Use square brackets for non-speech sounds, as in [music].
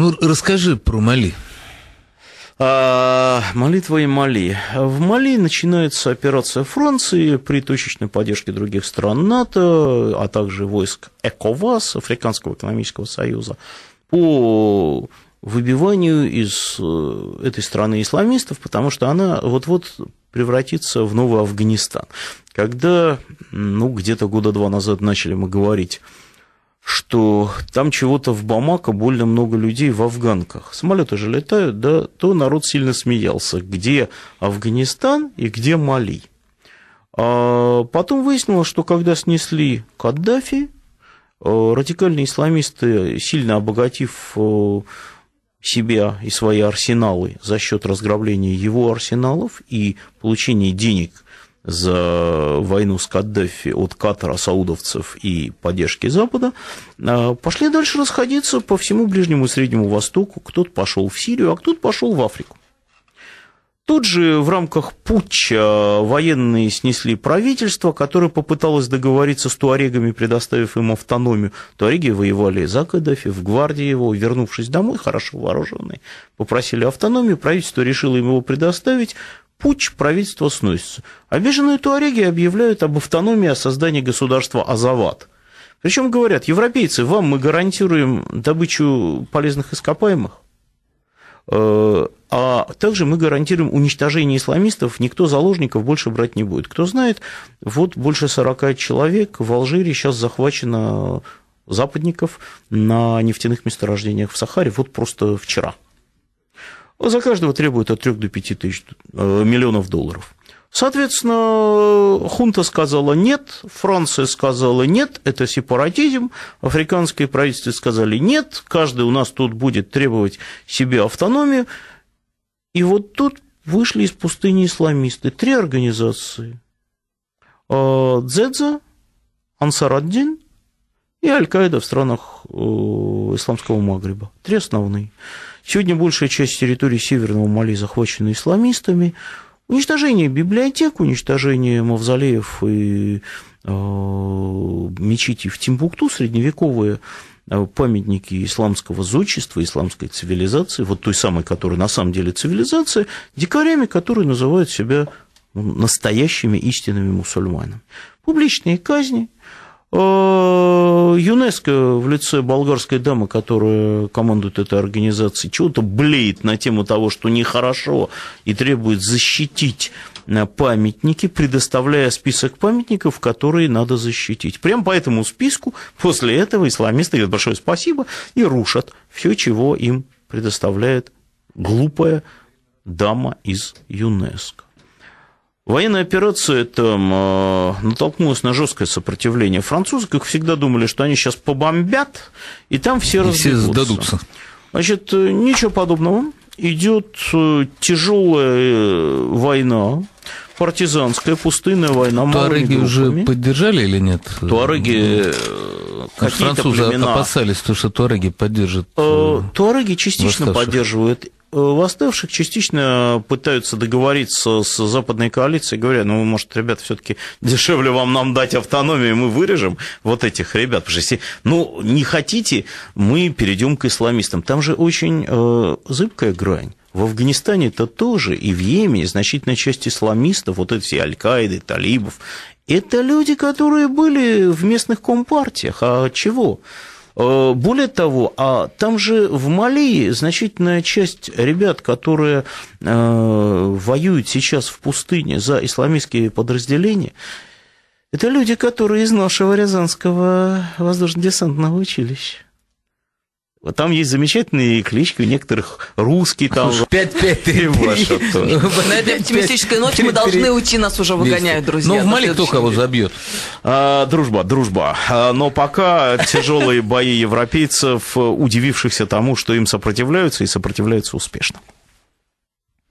Ну, расскажи про Мали. А, молитва и Мали. В Мали начинается операция Франции при точечной поддержке других стран НАТО, а также войск ЭКОВАС, Африканского экономического союза, по выбиванию из э, этой страны исламистов, потому что она вот-вот превратится в новый Афганистан. Когда, ну, где-то года два назад начали мы говорить что там чего-то в Бамако больно много людей в афганках. Самолеты же летают, да, то народ сильно смеялся, где Афганистан и где Мали. А потом выяснилось, что когда снесли Каддафи, э, радикальные исламисты, сильно обогатив э, себя и свои арсеналы за счет разграбления его арсеналов и получения денег за войну с Каддафи от Катара, саудовцев и поддержки Запада, а, пошли дальше расходиться по всему Ближнему и Среднему Востоку. Кто-то пошел в Сирию, а кто-то пошел в Африку. Тут же в рамках путча военные снесли правительство, которое попыталось договориться с туарегами, предоставив им автономию. Туареги воевали за Каддафи, в гвардии его, вернувшись домой, хорошо вооруженные, попросили автономию, правительство решило им его предоставить, путь правительство сносится. Обиженные туареги объявляют об автономии о создании государства Азават. Причем говорят, европейцы, вам мы гарантируем добычу полезных ископаемых, э, а также мы гарантируем уничтожение исламистов, никто заложников больше брать не будет. Кто знает, вот больше 40 человек в Алжире сейчас захвачено западников на нефтяных месторождениях в Сахаре, вот просто вчера за каждого требует от 3 до 5 тысяч, э, миллионов долларов. Соответственно, хунта сказала нет, Франция сказала нет, это сепаратизм, африканские правительства сказали нет, каждый у нас тут будет требовать себе автономию. И вот тут вышли из пустыни исламисты, три организации э, – Дзедза, Ансараддин и Аль-Каида в странах э, исламского Магриба. Три основные. Сегодня большая часть территории Северного Мали захвачена исламистами. Уничтожение библиотек, уничтожение мавзолеев и э, мечетей в Тимбукту, средневековые э, памятники исламского зодчества, исламской цивилизации, вот той самой, которая на самом деле цивилизация, дикарями, которые называют себя ну, настоящими истинными мусульманами. Публичные казни – Э, ЮНЕСКО в лице болгарской дамы, которая командует этой организацией, чего-то блеет на тему того, что нехорошо, и требует защитить э, памятники, предоставляя список памятников, которые надо защитить. Прям по этому списку после этого исламисты говорят большое спасибо и рушат все, чего им предоставляет глупая дама из ЮНЕСКО. Военная операция это э, натолкнулась на жесткое сопротивление французы, как всегда думали, что они сейчас побомбят, и там все и разбегутся. Все сдадутся. Значит, э, ничего подобного. Идет э, тяжелая война, партизанская пустынная война. Туареги уже поддержали или нет? Туареги ну, Французы племена... опасались, то, что туареги поддержат. Туареги частично поддерживают Э, восставших частично пытаются договориться с западной коалицией, говоря, ну, может, ребята, все-таки дешевле вам нам дать автономию, мы вырежем вот этих ребят. Потому что если, ну, не хотите, мы перейдем к исламистам. Там же очень э, зыбкая грань. В Афганистане это тоже, и в Йемене значительная часть исламистов, вот эти все аль-Каиды, талибов, это люди, которые были в местных компартиях. А чего? Э, более того, а там же в Мали значительная часть ребят, которые э, воюют сейчас в пустыне за исламистские подразделения, это люди, которые из нашего Рязанского воздушно-десантного училища. Вот там есть замечательные клички у некоторых русский там. 5-5-3. [laughs] на этой оптимистической ноте мы должны уйти, нас уже выгоняют, ну, друзья. Ну, в Мали кто кого забьет? А, дружба, дружба. А, но пока тяжелые бои европейцев, э, удивившихся тому, что им сопротивляются, и сопротивляются успешно.